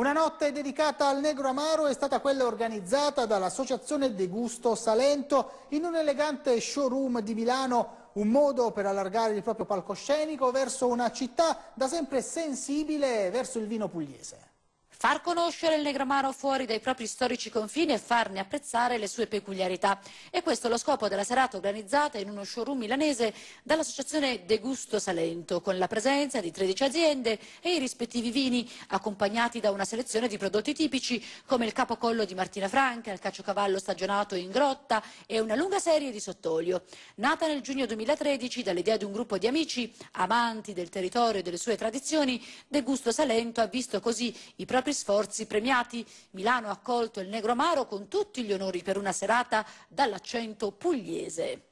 Una notte dedicata al negro amaro è stata quella organizzata dall'Associazione De Gusto Salento in un elegante showroom di Milano, un modo per allargare il proprio palcoscenico verso una città da sempre sensibile verso il vino pugliese. Far conoscere il negramaro fuori dai propri storici confini e farne apprezzare le sue peculiarità. E questo è lo scopo della serata organizzata in uno showroom milanese dall'associazione De Gusto Salento, con la presenza di 13 aziende e i rispettivi vini, accompagnati da una selezione di prodotti tipici come il capocollo di Martina Franca, il caciocavallo stagionato in grotta e una lunga serie di sottolio. Nata nel giugno 2013 dall'idea di un gruppo di amici, amanti del territorio e delle sue tradizioni, De Gusto Salento ha visto così i propri propri sforzi premiati. Milano ha accolto il Negromaro con tutti gli onori per una serata dall'accento pugliese.